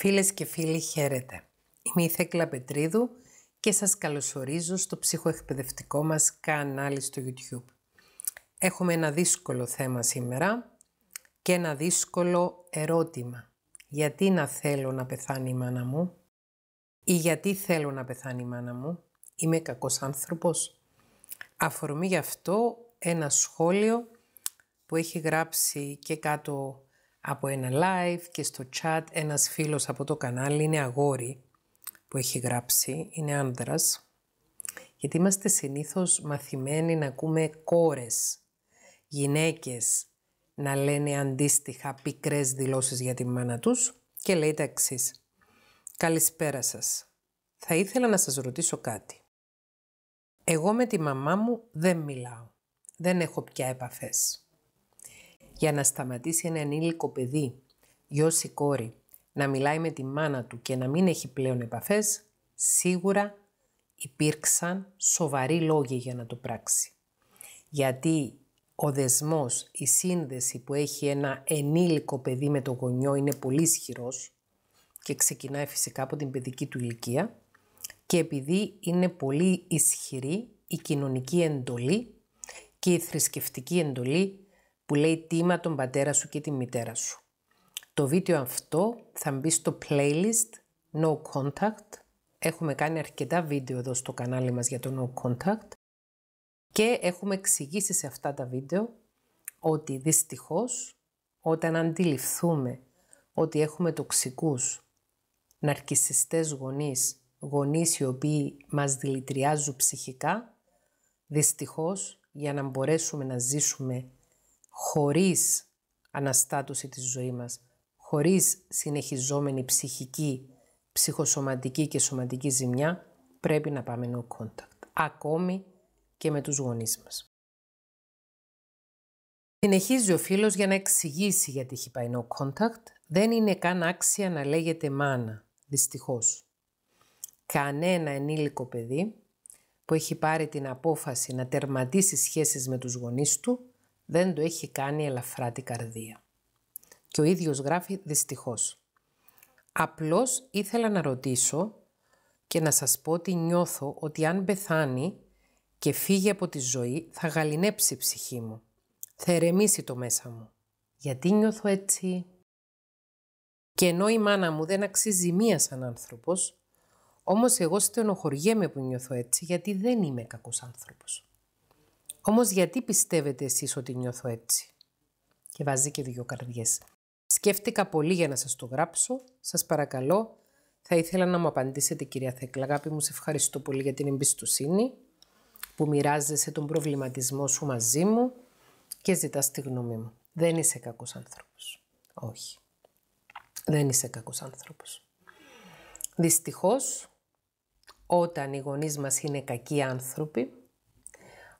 Φίλες και φίλοι χαίρετε. Είμαι η Θέκλα Πετρίδου και σας καλωσορίζω στο ψυχοεκπαιδευτικό μας κανάλι στο YouTube. Έχουμε ένα δύσκολο θέμα σήμερα και ένα δύσκολο ερώτημα. Γιατί να θέλω να πεθάνει η μάνα μου ή γιατί θέλω να πεθάνει η μάνα μου. Είμαι κακός άνθρωπος. Αφορμή γι' αυτό ένα σχόλιο που έχει γράψει και κάτω από ένα live και στο chat ένας φίλος από το κανάλι είναι αγόρι που έχει γράψει, είναι άνδρας γιατί είμαστε συνήθως μαθημένοι να ακούμε κόρες, γυναίκες να λένε αντίστοιχα πικρές δηλώσεις για τη μάνα τους και λέει τα εξής. Καλησπέρα σας. Θα ήθελα να σας ρωτήσω κάτι. Εγώ με τη μαμά μου δεν μιλάω. Δεν έχω πια επαφές για να σταματήσει ένα ενήλικο παιδί, γιος ή κόρη, να μιλάει με τη μάνα του και να μην έχει πλέον επαφές, σίγουρα υπήρξαν σοβαροί λόγοι για να το πράξει. Γιατί ο δεσμός, η σύνδεση που έχει ένα ενήλικο παιδί με το γονιό είναι πολύ ισχυρός και ξεκινάει φυσικά από την παιδική του ηλικία και επειδή είναι πολύ ισχυρή η κοινωνική εντολή και η θρησκευτική εντολή που λέει «Τίμα τον πατέρα σου και τη μητέρα σου». Το βίντεο αυτό θα μπει στο playlist No Contact. Έχουμε κάνει αρκετά βίντεο εδώ στο κανάλι μας για το No Contact και έχουμε εξηγήσει σε αυτά τα βίντεο ότι δυστυχώς όταν αντιληφθούμε ότι έχουμε τοξικούς ναρκισιστές γονείς, γονείς οι οποίοι μας δηλητριάζουν ψυχικά, δυστυχώς για να μπορέσουμε να ζήσουμε χωρίς αναστάτωση της ζωής μας, χωρίς συνεχιζόμενη ψυχική, ψυχοσωματική και σωματική ζημιά, πρέπει να πάμε no contact, ακόμη και με τους γονείς μας. Συνεχίζει ο φίλος για να εξηγήσει γιατί έχει πάει no contact. Δεν είναι καν άξια να λέγεται μάνα, δυστυχώς. Κανένα ενήλικο παιδί που έχει πάρει την απόφαση να τερματίσει σχέσεις με τους γονείς του δεν το έχει κάνει ελαφρά την καρδία. Και ο ίδιος γράφει δυστυχώς. Απλώς ήθελα να ρωτήσω και να σας πω ότι νιώθω ότι αν πεθάνει και φύγει από τη ζωή θα γαλινέψει η ψυχή μου. Θα ερεμήσει το μέσα μου. Γιατί νιώθω έτσι. Και ενώ η μάνα μου δεν αξίζει μία σαν άνθρωπος, όμως εγώ στενοχωριέμαι που νιώθω έτσι γιατί δεν είμαι κακός άνθρωπος. Όμως γιατί πιστεύετε εσείς ότι νιώθω έτσι. Και βάζει και δύο καρδιές. Σκέφτηκα πολύ για να σας το γράψω. Σας παρακαλώ. Θα ήθελα να μου απαντήσετε κυρία Θέκλα. Αγάπη μου, σε ευχαριστώ πολύ για την εμπιστοσύνη που μοιράζεσαι τον προβληματισμό σου μαζί μου και ζητάς τη γνώμη μου. Δεν είσαι κακός άνθρωπος. Όχι. Δεν είσαι κακός άνθρωπος. Δυστυχώς, όταν οι γονείς μας είναι κακοί άνθρωποι,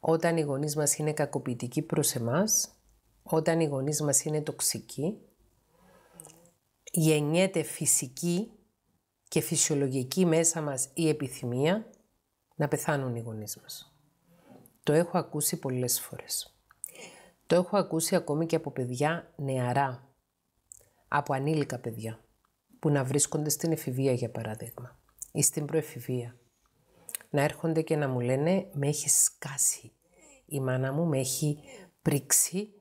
όταν οι γονείς μας είναι κακοποιητικοί προς εμάς, όταν οι γονείς μας είναι τοξικοί, γεννιέται φυσική και φυσιολογική μέσα μας η επιθυμία να πεθάνουν οι γονείς μας. Το έχω ακούσει πολλές φορές. Το έχω ακούσει ακόμη και από παιδιά νεαρά, από ανήλικα παιδιά, που να βρίσκονται στην εφηβεία για παράδειγμα ή στην προεφηβεία να έρχονται και να μου λένε «με έχεις σκάσει». Η μάνα μου με έχει πρίξει,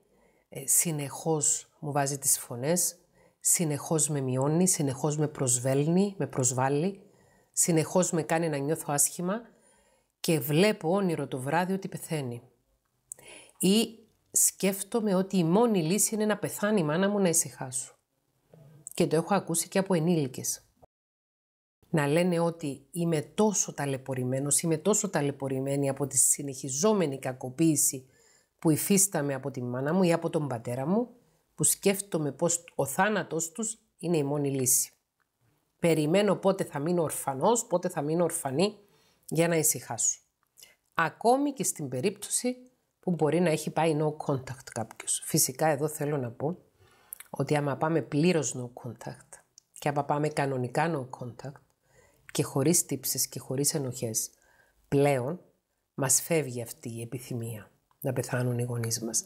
ε, συνεχώς μου βάζει τις φωνές, συνεχώς με μειώνει, συνεχώς με προσβέλνει, με προσβάλλει, συνεχώς με κάνει να νιώθω άσχημα και βλέπω όνειρο το βράδυ ότι πεθαίνει. Ή σκέφτομαι ότι η μόνη λύση είναι να πεθάνει η μάνα μου να ησυχάσω. Και το έχω ακούσει και από ενήλικες να λένε ότι είμαι τόσο ταλαιπωρημένος, είμαι τόσο ταλαιπωρημένη από τη συνεχιζόμενη κακοποίηση που υφίσταμαι από τη μάνα μου ή από τον πατέρα μου, που σκέφτομαι πως ο θάνατος τους είναι η μόνη λύση. Περιμένω πότε θα μείνω ορφανός, πότε θα μείνω ορφανή για να ησυχάσω. Ακόμη και στην περίπτωση που μπορεί να έχει πάει no contact κάποιος. Φυσικά εδώ θέλω να πω ότι άμα πάμε πλήρως no contact και άμα πάμε κανονικά no contact, και χωρίς τύψεις και χωρίς ενοχές. Πλέον μας φεύγει αυτή η επιθυμία να πεθάνουν οι γονείς μας.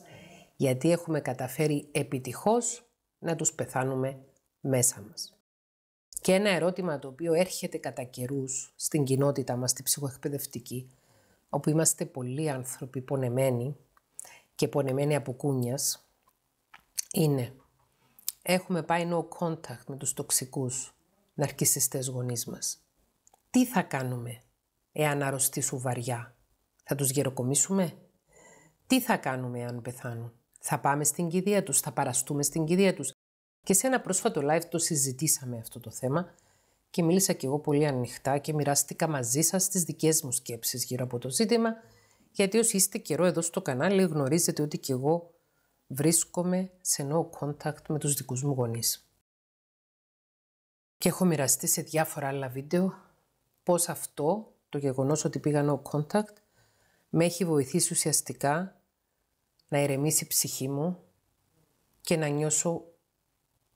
Γιατί έχουμε καταφέρει επιτυχώς να τους πεθάνουμε μέσα μας. Και ένα ερώτημα το οποίο έρχεται κατά καιρούς στην κοινότητα μας, την ψυχοεκπαιδευτική, όπου είμαστε πολλοί άνθρωποι πονεμένοι και πονεμένοι από κούνιας, είναι έχουμε πάει no contact με τους τοξικούς ναρκισιστές γονείς μας. Τι θα κάνουμε εάν αρρωστήσουν βαριά. Θα τους γεροκομίσουμε. Τι θα κάνουμε εάν πεθάνουν. Θα πάμε στην κηδεία τους, θα παραστούμε στην κηδεία τους. Και σε ένα πρόσφατο live το συζητήσαμε αυτό το θέμα και μίλησα κι εγώ πολύ ανοιχτά και μοιράστηκα μαζί σας τις δικές μου σκέψεις γύρω από το ζήτημα γιατί όσοι είστε καιρό εδώ στο κανάλι γνωρίζετε ότι κι εγώ βρίσκομαι σε no contact με τους δικούς μου γονείς. Και έχω μοιραστεί σε διάφορα άλλα βίντεο πώς αυτό, το γεγονός ότι πήγα no contact, με έχει βοηθήσει ουσιαστικά να ηρεμήσει η ψυχή μου και να νιώσω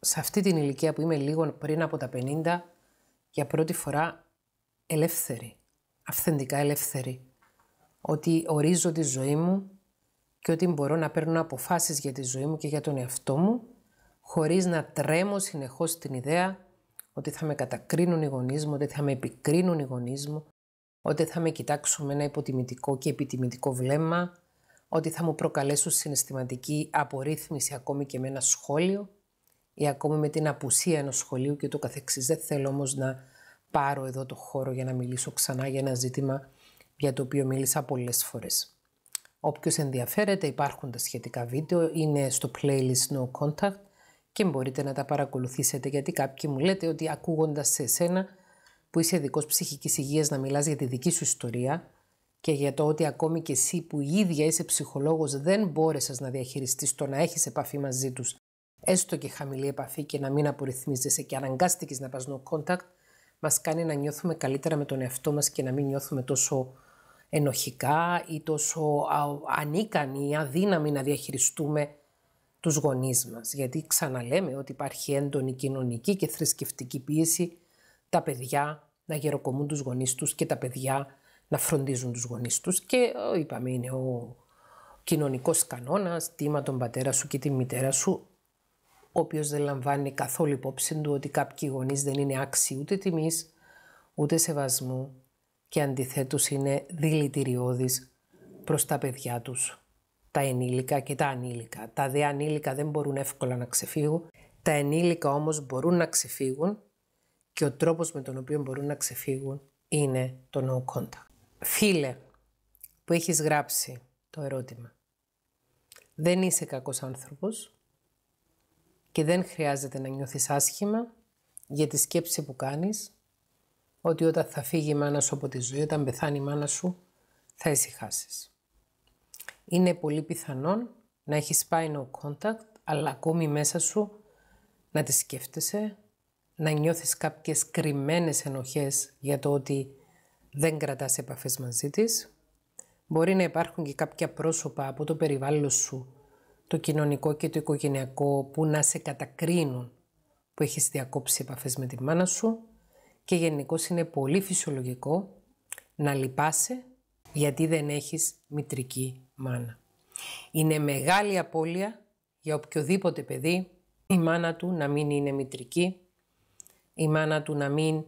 σε αυτή την ηλικία που είμαι λίγο πριν από τα 50 για πρώτη φορά ελεύθερη, αυθεντικά ελεύθερη. Ότι ορίζω τη ζωή μου και ότι μπορώ να παίρνω αποφάσεις για τη ζωή μου και για τον εαυτό μου χωρίς να τρέμω συνεχώς την ιδέα ότι θα με κατακρίνουν οι γονείς μου, ότι θα με επικρίνουν οι γονείς μου, ότι θα με κοιτάξουν με ένα υποτιμητικό και επιτιμητικό βλέμμα, ότι θα μου προκαλέσουν συναισθηματική απορρίθμιση ακόμη και με ένα σχόλιο ή ακόμη με την απουσία ενός σχολείου και το καθεξής. Δεν θέλω όμως να πάρω εδώ το χώρο για να μιλήσω ξανά για ένα ζήτημα για το οποίο μίλησα πολλές φορές. Όποιος ενδιαφέρεται υπάρχουν τα σχετικά βίντεο, είναι στο playlist No Contact και μπορείτε να τα παρακολουθήσετε γιατί κάποιοι μου λέτε ότι ακούγοντας σε εσένα που είσαι ειδικός ψυχικής υγείας να μιλάς για τη δική σου ιστορία και για το ότι ακόμη και εσύ που η ίδια είσαι ψυχολόγος δεν μπόρεσες να διαχειριστείς το να έχεις επαφή μαζί τους έστω και χαμηλή επαφή και να μην απορριθμίζεσαι και αναγκάστηκες να πας no contact μας κάνει να νιώθουμε καλύτερα με τον εαυτό μας και να μην νιώθουμε τόσο ενοχικά ή τόσο ανίκανοι ή αδύναμοι να διαχειριστούμε τους γονείς γιατί ξαναλέμε ότι υπάρχει έντονη κοινωνική και θρησκευτική πίεση τα παιδιά να γεροκομούν τους γονείς τους και τα παιδιά να φροντίζουν τους γονείς τους και ε, είπαμε είναι ο κοινωνικός κανόνας, τίμα τον πατέρα σου και τη μητέρα σου, ο οποίος δεν λαμβάνει καθόλου υπόψη του ότι κάποιοι γονείς δεν είναι άξιοι ούτε τιμής, ούτε σεβασμού και αντιθέτως είναι δηλητηριώδης προς τα παιδιά τους τα ενήλικα και τα ανήλικα. Τα δε ανήλικα δεν μπορούν εύκολα να ξεφύγουν. Τα ενήλικα όμως μπορούν να ξεφύγουν και ο τρόπος με τον οποίο μπορούν να ξεφύγουν είναι το no contact. Φίλε που έχεις γράψει το ερώτημα, δεν είσαι κακός άνθρωπος και δεν χρειάζεται να νιώθεις άσχημα για τη σκέψη που κάνεις ότι όταν θα φύγει η μάνα σου από τη ζωή, όταν πεθάνει η μάνα σου, θα ησυχάσεις είναι πολύ πιθανόν να έχεις πάει no contact, αλλά ακόμη μέσα σου να τη σκέφτεσαι, να νιώθεις κάποιες κρυμμένες ενοχές για το ότι δεν κρατάς επαφές μαζί της. Μπορεί να υπάρχουν και κάποια πρόσωπα από το περιβάλλον σου, το κοινωνικό και το οικογενειακό, που να σε κατακρίνουν που έχεις διακόψει επαφές με τη μάνα σου και γενικώς είναι πολύ φυσιολογικό να λυπάσαι γιατί δεν έχεις μητρική είναι μεγάλη απώλεια για οποιοδήποτε παιδί η μάνα του να μην είναι μητρική, η μάνα του να μην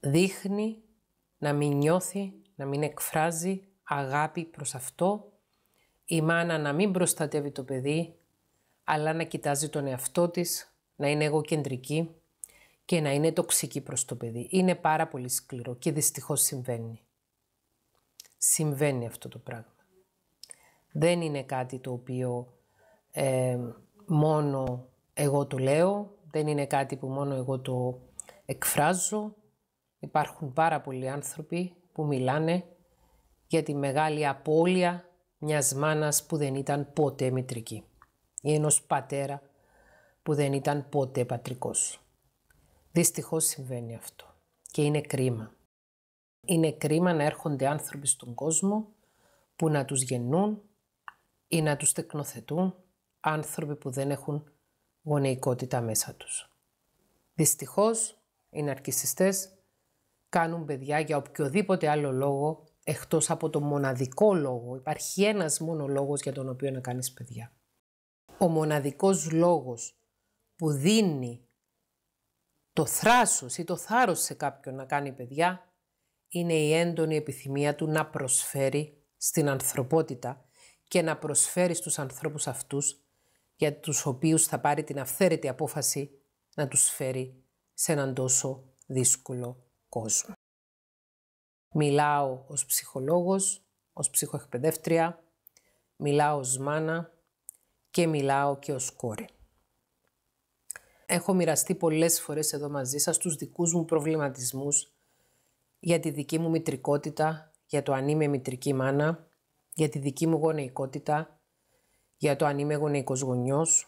δείχνει, να μην νιώθει, να μην εκφράζει αγάπη προς αυτό, η μάνα να μην προστατεύει το παιδί, αλλά να κοιτάζει τον εαυτό της, να είναι εγωκεντρική και να είναι τοξική προς το παιδί. Είναι πάρα πολύ σκληρό και δυστυχώς συμβαίνει. Συμβαίνει αυτό το πράγμα. Δεν είναι κάτι το οποίο ε, μόνο εγώ το λέω, δεν είναι κάτι που μόνο εγώ το εκφράζω. Υπάρχουν πάρα πολλοί άνθρωποι που μιλάνε για τη μεγάλη απώλεια μιας μάνας που δεν ήταν ποτέ μητρική ή ενός πατέρα που δεν ήταν ποτέ πατρικός. Δυστυχώς συμβαίνει αυτό και είναι κρίμα. Είναι κρίμα να έρχονται άνθρωποι στον κόσμο που να τους γεννούν, ή να τους τεκνοθετούν άνθρωποι που δεν έχουν γονεϊκότητα μέσα τους. Δυστυχώς, οι ναρκισιστές κάνουν παιδιά για οποιοδήποτε άλλο λόγο εκτός από το μοναδικό λόγο. Υπάρχει ένας μόνο λόγος για τον οποίο να κάνεις παιδιά. Ο μοναδικός λόγος που δίνει το θράσος ή το θάρρος σε κάποιον να κάνει παιδιά είναι η έντονη επιθυμία του να προσφέρει στην ανθρωπότητα και να προσφέρεις στους ανθρώπους αυτούς για τους οποίους θα πάρει την αυθαίρετη απόφαση να τους φέρει σε έναν τόσο δύσκολο κόσμο. Μιλάω ως ψυχολόγος, ως ψυχοεκπαιδεύτρια, μιλάω ως μάνα και μιλάω και ως κόρη. Έχω μοιραστεί πολλές φορές εδώ μαζί σας τους δικούς μου προβληματισμούς για τη δική μου μητρικότητα, για το αν είμαι μητρική μάνα, για τη δική μου γονεϊκότητα, για το αν είμαι γονεϊκός γονιός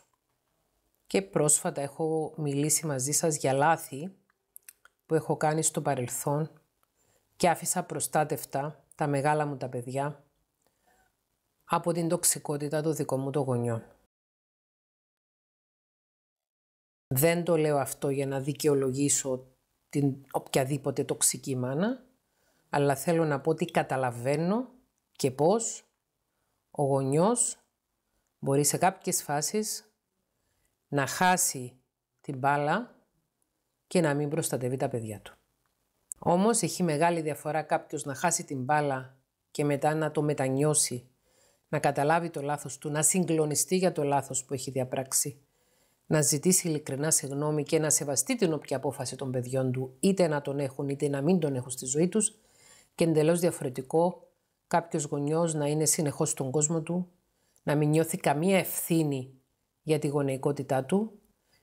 και πρόσφατα έχω μιλήσει μαζί σας για λάθη που έχω κάνει στο παρελθόν και άφησα προστάτευτα τα μεγάλα μου τα παιδιά από την τοξικότητα των δικών μου των γονιών. Δεν το λέω αυτό για να δικαιολογήσω την οποιαδήποτε τοξική μάνα, αλλά θέλω να πω ότι καταλαβαίνω και πώς ο γονιός μπορεί σε κάποιες φάσεις να χάσει την μπάλα και να μην προστατεύει τα παιδιά του. Όμως έχει μεγάλη διαφορά κάποιος να χάσει την μπάλα και μετά να το μετανιώσει, να καταλάβει το λάθος του, να συγκλονιστεί για το λάθος που έχει διαπράξει, να ζητήσει ειλικρινά γνώμη και να σεβαστεί την όποια απόφαση των παιδιών του, είτε να τον έχουν είτε να μην τον έχουν στη ζωή τους και εντελώς διαφορετικό κάποιος γονιός να είναι συνεχώς στον κόσμο του, να μην νιώθει καμία ευθύνη για τη γονεϊκότητά του,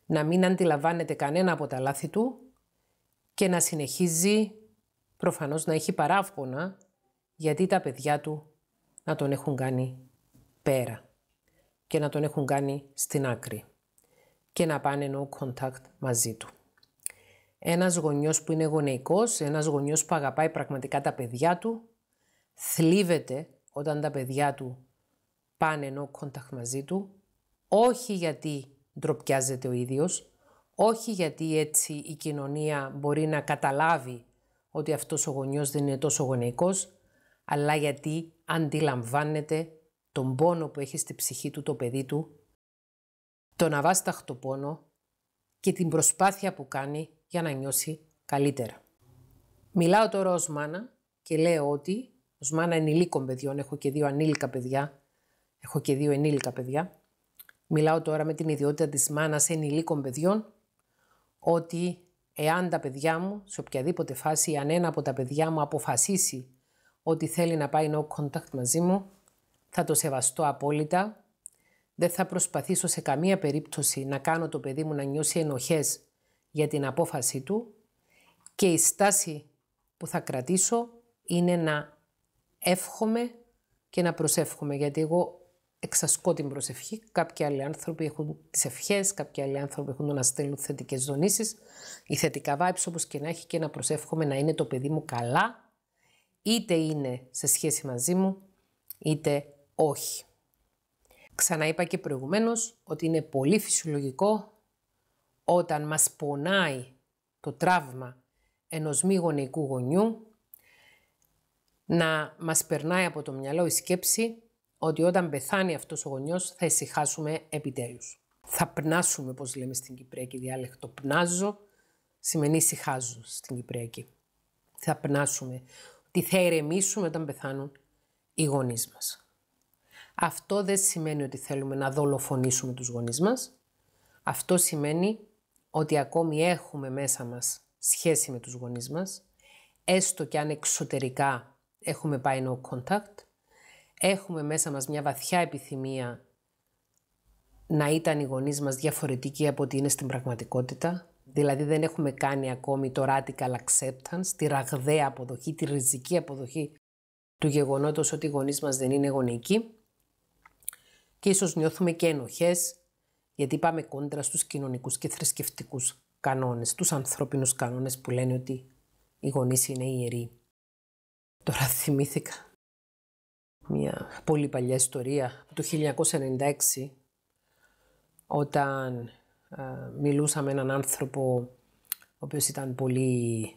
να μην αντιλαμβάνεται κανένα από τα λάθη του και να συνεχίζει προφανώς να έχει παράπονα γιατί τα παιδιά του να τον έχουν κάνει πέρα και να τον έχουν κάνει στην άκρη και να πάνε no contact μαζί του. Ένας γονιός που είναι γονεϊκός, ένας γονιός που αγαπάει πραγματικά τα παιδιά του, θλίβεται όταν τα παιδιά του πάνε ενώ κόνταχ μαζί του, όχι γιατί ντροπιάζεται ο ίδιος, όχι γιατί έτσι η κοινωνία μπορεί να καταλάβει ότι αυτός ο γονιός δεν είναι τόσο γονεϊκός, αλλά γιατί αντιλαμβάνεται τον πόνο που έχει στη ψυχή του το παιδί του, τον αβάσταχτο πόνο και την προσπάθεια που κάνει για να νιώσει καλύτερα. Μιλάω τώρα ως μάνα και λέω ότι ως μάνα ενηλίκων παιδιών, έχω και δύο ανήλικα παιδιά, έχω και δύο ενήλικα παιδιά, μιλάω τώρα με την ιδιότητα της μάνας ενηλίκων παιδιών, ότι εάν τα παιδιά μου, σε οποιαδήποτε φάση, αν ένα από τα παιδιά μου αποφασίσει ότι θέλει να πάει no contact μαζί μου, θα το σεβαστώ απόλυτα. Δεν θα προσπαθήσω σε καμία περίπτωση να κάνω το παιδί μου να νιώσει ενοχές για την απόφαση του και η στάση που θα κρατήσω είναι να εύχομαι και να προσεύχομαι, γιατί εγώ εξασκώ την προσευχή. Κάποιοι άλλοι άνθρωποι έχουν τις ευχές, κάποιοι άλλοι άνθρωποι έχουν να στέλνουν θετικές δονήσεις ή θετικά vibes, όπως και να έχει, και να προσεύχομαι να είναι το παιδί μου καλά, είτε είναι σε σχέση μαζί μου, είτε όχι. Ξαναείπα και προηγουμένως ότι είναι πολύ φυσιολογικό όταν μας πονάει το τραύμα ενός μη γονεϊκού γονιού να μας περνάει από το μυαλό η σκέψη ότι όταν πεθάνει αυτός ο γονιός θα ησυχάσουμε επιτέλους. Θα πνάσουμε, όπως λέμε στην Κυπριακή διάλεκτο, πνάζω, σημαίνει ησυχάζω στην Κυπριακή. Θα πνάσουμε, ότι θα ηρεμήσουμε όταν πεθάνουν οι γονείς μας. Αυτό δεν σημαίνει ότι θέλουμε να δολοφονήσουμε τους γονείς μας. Αυτό σημαίνει ότι ακόμη έχουμε μέσα μας σχέση με τους γονείς μας, έστω και αν εξωτερικά έχουμε πάει no contact, έχουμε μέσα μας μια βαθιά επιθυμία να ήταν οι γονείς μας διαφορετικοί από ό,τι είναι στην πραγματικότητα. Δηλαδή δεν έχουμε κάνει ακόμη το radical acceptance, τη ραγδαία αποδοχή, τη ριζική αποδοχή του γεγονότος ότι οι γονείς μας δεν είναι γονική, Και ίσως νιώθουμε και ενοχές, γιατί πάμε κόντρα στους κοινωνικούς και θρησκευτικούς κανόνες, τους ανθρώπινους κανόνες που λένε ότι οι γονείς είναι ιεροί. Τώρα θυμήθηκα μια πολύ παλιά ιστορία του 1996 όταν μιλούσαμε μιλούσα με έναν άνθρωπο ο οποίος ήταν πολύ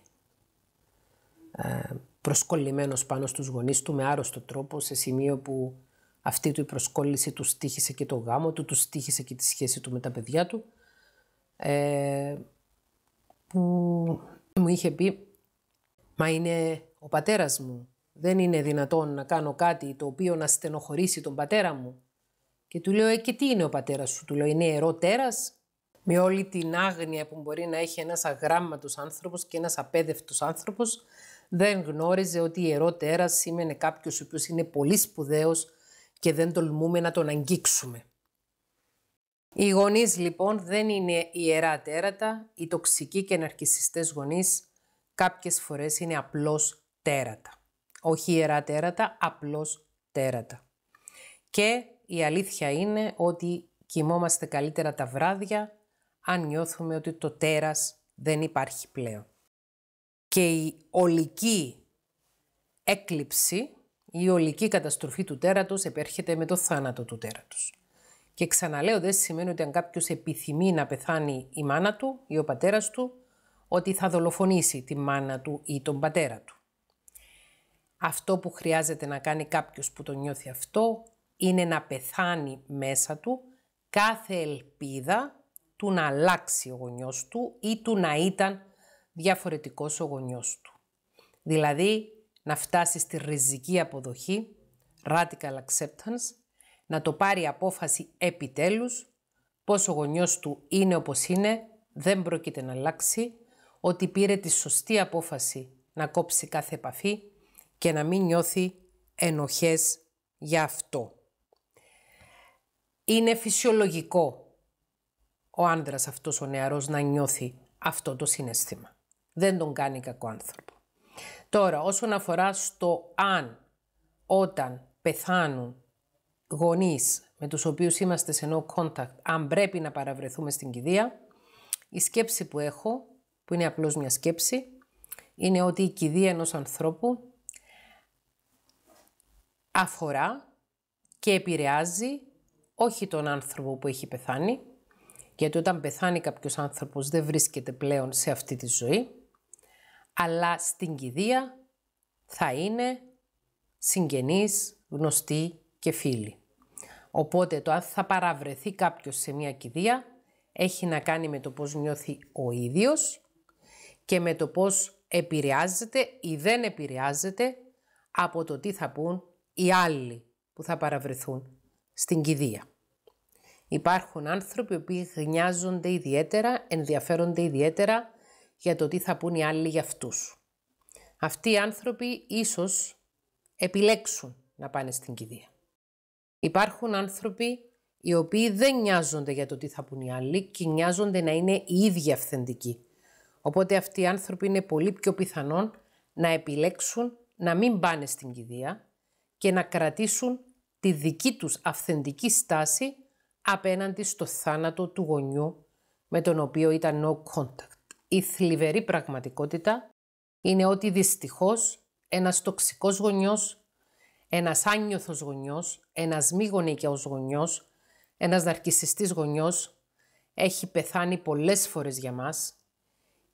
ε, προσκολλημένος πάνω στους γονείς του με άρρωστο τρόπο σε σημείο που αυτή του η προσκόλληση του στήχησε και το γάμο του, του στήχησε και τη σχέση του με τα παιδιά του ε, που μου είχε πει «Μα είναι ο πατέρας μου δεν είναι δυνατόν να κάνω κάτι το οποίο να στενοχωρήσει τον πατέρα μου. Και του λέω, ε, και τι είναι ο πατέρας σου, του λέω, είναι ιερό τέρας. Με όλη την άγνοια που μπορεί να έχει ένας αγράμματος άνθρωπος και ένας απέδευτος άνθρωπος, δεν γνώριζε ότι ιερό τέρας σήμαινε κάποιος ο οποίος είναι πολύ σπουδαίος και δεν τολμούμε να τον αγγίξουμε. Οι γονείς λοιπόν δεν είναι ιερά τέρατα, οι τοξικοί και ναρκισιστές γονείς κάποιες φορές είναι απλώς τέρατα. Όχι ιερά τέρατα, απλώς τέρατα. Και η αλήθεια είναι ότι κοιμόμαστε καλύτερα τα βράδια αν νιώθουμε ότι το τέρας δεν υπάρχει πλέον. Και η ολική έκλειψη, η ολική καταστροφή του τέρατος επέρχεται με το θάνατο του τέρατος. Και ξαναλέω, δεν σημαίνει ότι αν κάποιος επιθυμεί να πεθάνει η μάνα του ή ο πατέρας του, ότι θα δολοφονήσει τη μάνα του ή τον πατέρα του. Αυτό που χρειάζεται να κάνει κάποιος που το νιώθει αυτό είναι να πεθάνει μέσα του κάθε ελπίδα του να αλλάξει ο γονιός του ή του να ήταν διαφορετικός ο γονιός του. Δηλαδή να φτάσει στη ριζική αποδοχή, radical acceptance, να το πάρει απόφαση επιτέλους πως ο γονιός του είναι όπως είναι, δεν πρόκειται να αλλάξει, ότι πήρε τη σωστή απόφαση να κόψει κάθε επαφή και να μην νιώθει ενοχές για αυτό. Είναι φυσιολογικό ο άντρας αυτός ο νεαρός να νιώθει αυτό το συνέστημα. Δεν τον κάνει κακό άνθρωπο. Τώρα όσον αφορά στο αν όταν πεθάνουν γονείς με τους οποίους είμαστε σε no contact, αν πρέπει να παραβρεθούμε στην κηδεία, η σκέψη που έχω, που είναι απλώς μια σκέψη, είναι ότι η κηδεία ενός ανθρώπου αφορά και επηρεάζει όχι τον άνθρωπο που έχει πεθάνει, γιατί όταν πεθάνει κάποιος άνθρωπος δεν βρίσκεται πλέον σε αυτή τη ζωή, αλλά στην κηδεία θα είναι συγγενείς, γνωστοί και φίλοι. Οπότε το αν θα παραβρεθεί κάποιος σε μια κηδεία έχει να κάνει με το πώς νιώθει ο ίδιος και με το πώς επηρεάζεται ή δεν επηρεάζεται από το τι θα πούν οι άλλοι που θα παραβρεθούν στην κηδεία. Υπάρχουν άνθρωποι που γνιάζονται ιδιαίτερα, ενδιαφέρονται ιδιαίτερα για το τι θα πούν οι άλλοι για αυτούς. Αυτοί οι άνθρωποι ίσως επιλέξουν να πάνε στην κηδεία. Υπάρχουν άνθρωποι οι οποίοι δεν νοιάζονται για το τι θα πούν οι άλλοι και νοιάζονται να είναι οι ίδιοι αυθεντικοί. Οπότε αυτοί οι άνθρωποι είναι πολύ πιο πιθανόν να επιλέξουν να μην πάνε στην κηδεία και να κρατήσουν τη δική τους αυθεντική στάση απέναντι στο θάνατο του γονιού με τον οποίο ήταν no contact. Η θλιβερή πραγματικότητα είναι ότι δυστυχώς ένας τοξικός γονιός, ένας άνιωθος γονιός, ένας μη γονικιός γονιός, ένας ναρκισιστής γονιός έχει πεθάνει πολλές φορές για μας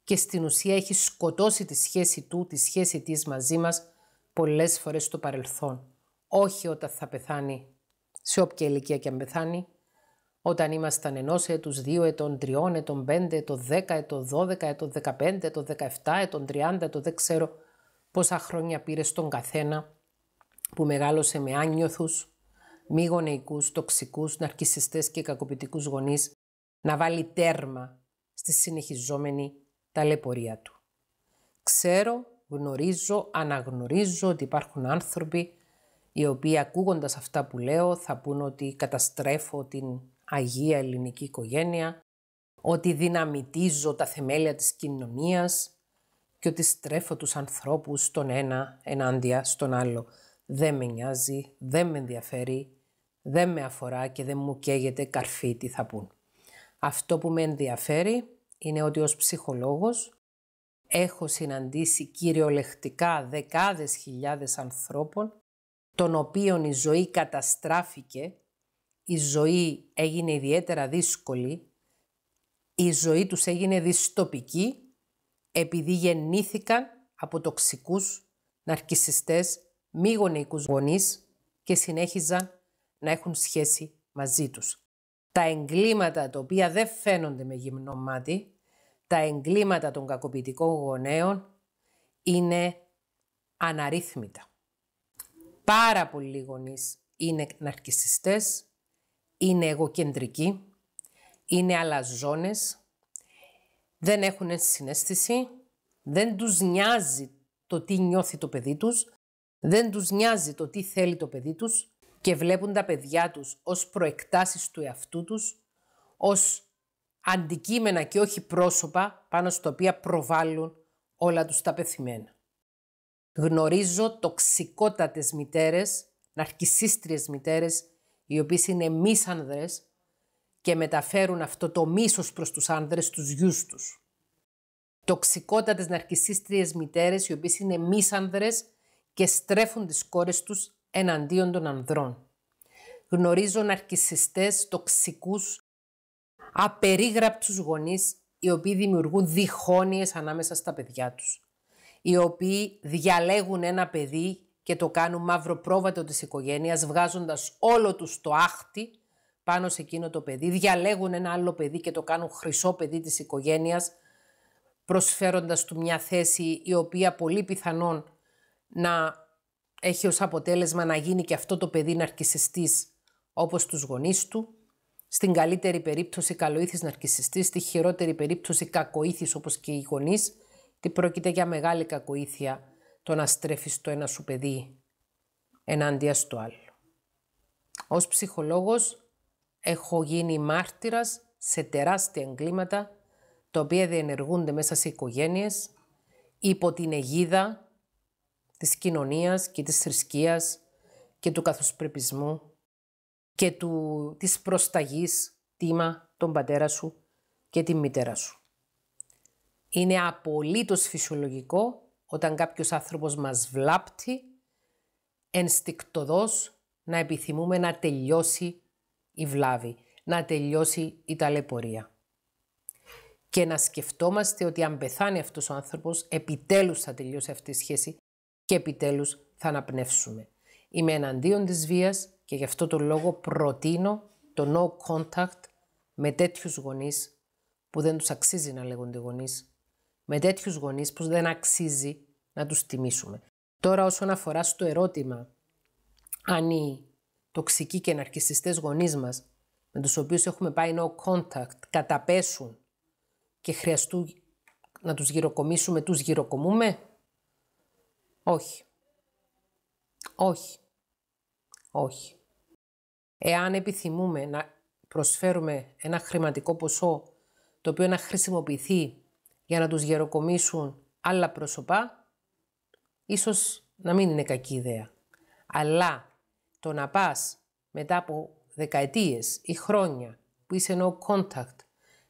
και στην ουσία έχει σκοτώσει τη σχέση του, τη σχέση της μαζί μας πολλές φορές στο παρελθόν όχι όταν θα πεθάνει, σε όποια ηλικία και αν πεθάνει, όταν ήμασταν ενός έτους, δύο ετών, τριών ετών, πέντε ετών, δέκα ετών, δώδεκα ετών, δεκαπέντε ετών, δεκαεφτά ετών, τριάντα ετών, δεν ξέρω πόσα χρόνια πήρε στον καθένα που μεγάλωσε με άνιωθους, μη γονεϊκούς, τοξικούς, ναρκιστέ και κακοποιητικούς γονείς να βάλει τέρμα στη συνεχιζόμενη ταλαιπωρία του. Ξέρω, γνωρίζω, αναγνωρίζω ότι υπάρχουν άνθρωποι οι οποίοι ακούγοντας αυτά που λέω θα πούν ότι καταστρέφω την Αγία Ελληνική Οικογένεια, ότι δυναμητίζω τα θεμέλια της κοινωνίας και ότι στρέφω τους ανθρώπους τον ένα ενάντια στον άλλο. Δεν με νοιάζει, δεν με ενδιαφέρει, δεν με αφορά και δεν μου καίγεται καρφί τι θα πούν. Αυτό που με ενδιαφέρει είναι ότι ως ψυχολόγος έχω συναντήσει κυριολεκτικά δεκάδες χιλιάδες ανθρώπων των οποίον η ζωή καταστράφηκε, η ζωή έγινε ιδιαίτερα δύσκολη, η ζωή τους έγινε δυστοπική επειδή γεννήθηκαν από τοξικούς, ναρκισιστές, μη γονεϊκούς γονείς και συνέχιζαν να έχουν σχέση μαζί τους. Τα εγκλήματα τα οποία δεν φαίνονται με γυμνό μάτι, τα εγκλήματα των κακοποιητικών γονέων είναι αναρρύθμιτα πάρα πολλοί γονείς είναι ναρκισιστές, είναι εγωκεντρικοί, είναι αλαζόνες, δεν έχουν συνέστηση, δεν τους νοιάζει το τι νιώθει το παιδί τους, δεν τους νοιάζει το τι θέλει το παιδί τους και βλέπουν τα παιδιά τους ως προεκτάσεις του εαυτού τους, ως αντικείμενα και όχι πρόσωπα πάνω στο οποία προβάλλουν όλα τους τα πεθυμένα. Γνωρίζω τοξικότατες μητέρες, ναρκισίστριες μητέρες, οι οποίες είναι άνδρες και μεταφέρουν αυτό το μίσος προς τους άνδρες, τους γιους τους. Τοξικότατες ναρκισίστριες μητέρες, οι οποίες είναι άνδρες και στρέφουν τις κόρες τους εναντίον των ανδρών. Γνωρίζω ναρκισιστές, τοξικούς, απερίγραπτους γονείς, οι οποίοι δημιουργούν διχόνοιες ανάμεσα στα παιδιά τους οι οποίοι διαλέγουν ένα παιδί και το κάνουν μαύρο πρόβατο της οικογένειας, βγάζοντας όλο τους το άχτι πάνω σε εκείνο το παιδί. Διαλέγουν ένα άλλο παιδί και το κάνουν χρυσό παιδί της οικογένειας, προσφέροντας του μια θέση η οποία πολύ πιθανόν να έχει ως αποτέλεσμα να γίνει και αυτό το παιδί ναρκισιστής όπως τους γονείς του, στην καλύτερη περίπτωση καλοήθης ναρκισιστής, στη χειρότερη περίπτωση κακοήθης όπως και οι γονείς, τι πρόκειται για μεγάλη κακοήθεια το να στρέφεις το ένα σου παιδί ενάντια στο άλλο. Ως ψυχολόγος έχω γίνει μάρτυρας σε τεράστια εγκλήματα τα οποία διενεργούνται μέσα σε οικογένειες υπό την αιγίδα της κοινωνίας και της θρησκείας και του καθοσπρεπισμού και του, της προσταγής τίμα τον πατέρα σου και τη μητέρα σου. Είναι απολύτως φυσιολογικό όταν κάποιος άνθρωπος μας βλάπτει, ενστικτοδός να επιθυμούμε να τελειώσει η βλάβη, να τελειώσει η ταλαιπωρία. Και να σκεφτόμαστε ότι αν πεθάνει αυτός ο άνθρωπος, επιτέλους θα τελειώσει αυτή η σχέση και επιτέλους θα αναπνεύσουμε. Είμαι εναντίον της βίας και γι' αυτό το λόγο προτείνω το no contact με τέτοιους γονείς που δεν τους αξίζει να λέγονται γονείς με τέτοιους γονείς που δεν αξίζει να τους τιμήσουμε. Τώρα όσον αφορά στο ερώτημα αν οι τοξικοί και εναρκησιστές γονείς μας με τους οποίους έχουμε πάει no contact καταπέσουν και χρειαστούν να τους γυροκομίσουμε, τους γυροκομούμε. Όχι. Όχι. Όχι. Εάν επιθυμούμε να προσφέρουμε ένα χρηματικό ποσό το οποίο να χρησιμοποιηθεί για να τους γεροκομίσουν άλλα πρόσωπα, ίσως να μην είναι κακή ιδέα. Αλλά το να πας μετά από δεκαετίες ή χρόνια που είσαι no contact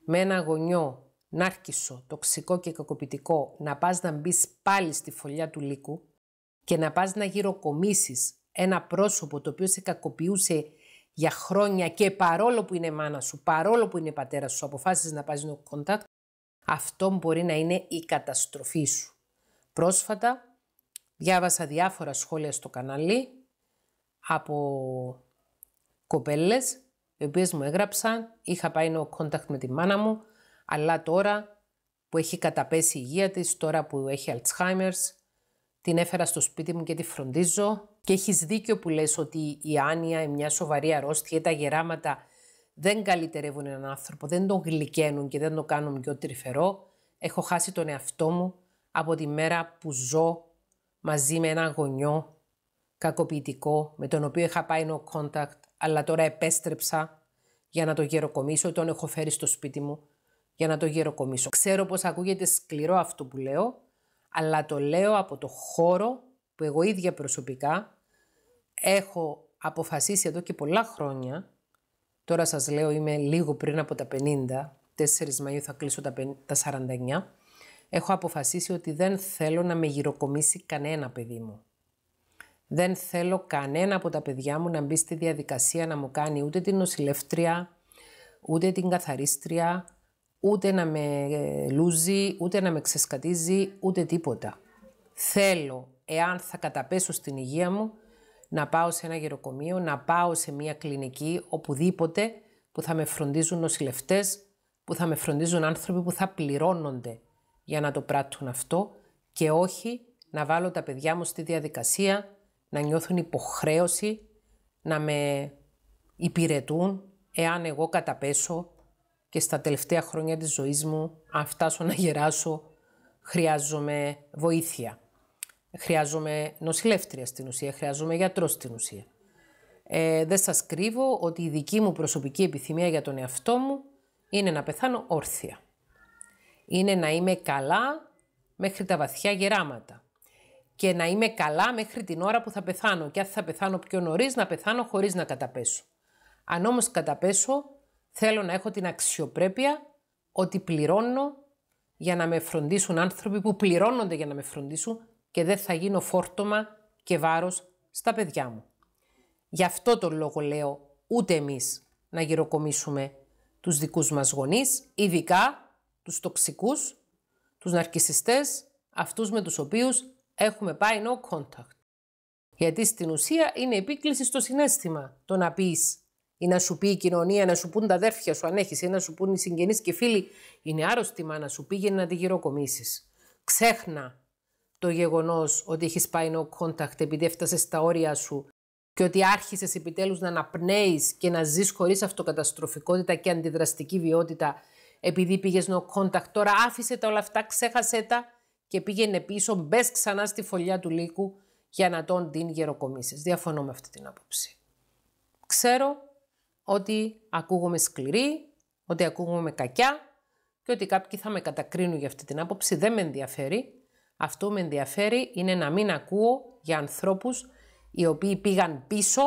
με ένα γονιό νάρκισο, τοξικό και κακοποιητικό, να πας να μπεις πάλι στη φωλιά του λύκου και να πας να γυροκομίσεις ένα πρόσωπο το οποίο σε κακοποιούσε για χρόνια και παρόλο που είναι μάνα σου, παρόλο που είναι πατέρας σου, αποφάσισες να πας no contact, αυτό μπορεί να είναι η καταστροφή σου. Πρόσφατα διάβασα διάφορα σχόλια στο καναλί από κοπέλες οι οποίες μου έγραψαν, είχα πάει no contact με τη μάνα μου, αλλά τώρα που έχει καταπέσει η υγεία της, τώρα που έχει Alzheimer's, την έφερα στο σπίτι μου και τη φροντίζω. Και έχεις δίκιο που λες ότι η άνοια, μια σοβαρή αρρώστια, τα γεράματα δεν καλυτερεύουν έναν άνθρωπο, δεν τον γλυκαίνουν και δεν τον κάνουν πιο τρυφερό, έχω χάσει τον εαυτό μου από τη μέρα που ζω μαζί με έναν γονιό κακοποιητικό, με τον οποίο είχα πάει no contact, αλλά τώρα επέστρεψα για να το γεροκομίσω, τον έχω φέρει στο σπίτι μου για να το γεροκομίσω. Ξέρω πως ακούγεται σκληρό αυτό που λέω, αλλά το λέω από το χώρο που εγώ ίδια προσωπικά έχω αποφασίσει εδώ και πολλά χρόνια Τώρα σας λέω είμαι λίγο πριν από τα 50, 4 Μαΐου θα κλείσω τα 49. Έχω αποφασίσει ότι δεν θέλω να με γυροκομίσει κανένα παιδί μου. Δεν θέλω κανένα από τα παιδιά μου να μπει στη διαδικασία να μου κάνει ούτε την νοσηλεύτρια, ούτε την καθαρίστρια, ούτε να με ε, λούζει, ούτε να με ξεσκατίζει, ούτε τίποτα. Θέλω, εάν θα καταπέσω στην υγεία μου, να πάω σε ένα γεροκομείο, να πάω σε μια κλινική, οπουδήποτε, που θα με φροντίζουν νοσηλευτές, που θα με φροντίζουν άνθρωποι που θα πληρώνονται για να το πράττουν αυτό και όχι να βάλω τα παιδιά μου στη διαδικασία να νιώθουν υποχρέωση να με υπηρετούν εάν εγώ καταπέσω και στα τελευταία χρόνια της ζωής μου, αν φτάσω να γεράσω, χρειάζομαι βοήθεια. Χρειάζομαι νοσηλεύτρια στην ουσία, χρειάζομαι γιατρός στην ουσία. Ε, δεν σας κρύβω ότι η δική μου προσωπική επιθυμία για τον εαυτό μου είναι να πεθάνω όρθια. Είναι να είμαι καλά μέχρι τα βαθιά γεράματα. Και να είμαι καλά μέχρι την ώρα που θα πεθάνω. Και αν θα πεθάνω πιο νωρίς, να πεθάνω χωρίς να καταπέσω. Αν όμως καταπέσω, θέλω να έχω την αξιοπρέπεια ότι πληρώνω για να με φροντίσουν άνθρωποι που πληρώνονται για να με φροντίσουν και δεν θα γίνω φόρτωμα και βάρος στα παιδιά μου. Γι' αυτό τον λόγο λέω ούτε εμείς να γυροκομίσουμε τους δικούς μας γονείς, ειδικά τους τοξικούς, τους ναρκισιστές, αυτούς με τους οποίους έχουμε πάει no contact. Γιατί στην ουσία είναι επίκληση στο συνέστημα το να πεις ή να σου πει η κοινωνία, να σου πούν τα αδέρφια σου αν έχεις, ή να σου πούν οι συγγενείς και φίλοι, είναι άρρωστη να σου πήγαινε να τη γυροκομίσεις. Ξέχνα το γεγονός ότι έχεις πάει no contact επειδή έφτασες στα όρια σου και ότι άρχισες επιτέλους να αναπνέεις και να ζεις χωρίς αυτοκαταστροφικότητα και αντιδραστική βιότητα, επειδή πήγες no contact. Τώρα άφησε τα όλα αυτά, ξέχασε τα και πήγαινε πίσω, μπες ξανά στη φωλιά του λύκου για να τον την γεροκομίσεις. Διαφωνώ με αυτή την άποψη. Ξέρω ότι ακούγομαι σκληρή, ότι ακούγομαι κακιά και ότι κάποιοι θα με κατακρίνουν για αυτή την άποψη. Δεν με ενδιαφέρει. Αυτό με ενδιαφέρει είναι να μην ακούω για ανθρώπους οι οποίοι πήγαν πίσω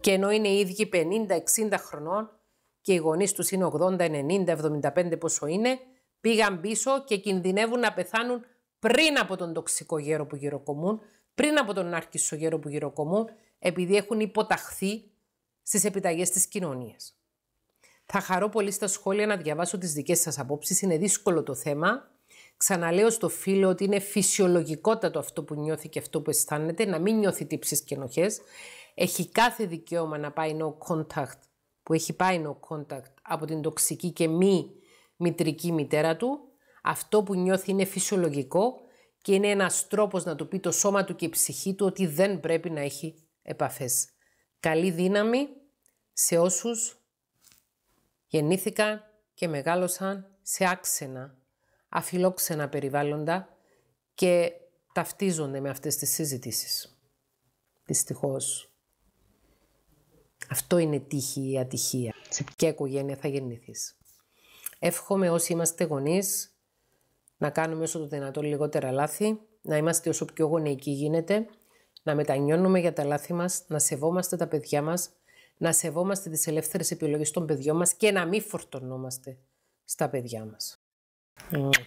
και ενώ είναι οι ίδιοι 50-60 χρονών και οι γονείς τους είναι 80-90-75 πόσο είναι, πήγαν πίσω και κινδυνεύουν να πεθάνουν πριν από τον τοξικό γέρο που γυροκομούν, πριν από τον άρχισο γέρο που γυροκομούν, επειδή έχουν υποταχθεί στις επιταγές της κοινωνίας. Θα χαρώ πολύ στα σχόλια να διαβάσω τις δικές σας απόψεις, είναι δύσκολο το θέμα, ξαναλέω στο φίλο ότι είναι φυσιολογικότατο αυτό που νιώθει και αυτό που αισθάνεται, να μην νιώθει τύψεις και νοχές. Έχει κάθε δικαίωμα να πάει no contact, που έχει πάει no contact από την τοξική και μη μητρική μητέρα του. Αυτό που νιώθει είναι φυσιολογικό και είναι ένας τρόπος να του πει το σώμα του και η ψυχή του ότι δεν πρέπει να έχει επαφές. Καλή δύναμη σε όσους γεννήθηκαν και μεγάλωσαν σε άξενα αφιλόξενα περιβάλλοντα και ταυτίζονται με αυτές τις συζητήσεις. Δυστυχώς. Αυτό είναι τύχη ή ατυχία. Σε ποια οικογένεια θα γεννηθείς. Εύχομαι όσοι είμαστε γονείς να κάνουμε όσο το δυνατόν λιγότερα λάθη, να είμαστε όσο πιο γονεϊκοί γίνεται, να μετανιώνουμε για τα λάθη μας, να σεβόμαστε τα παιδιά μας, να σεβόμαστε τις ελεύθερες επιλογές των παιδιών μας και να μην φορτωνόμαστε στα παιδιά μας. Mm.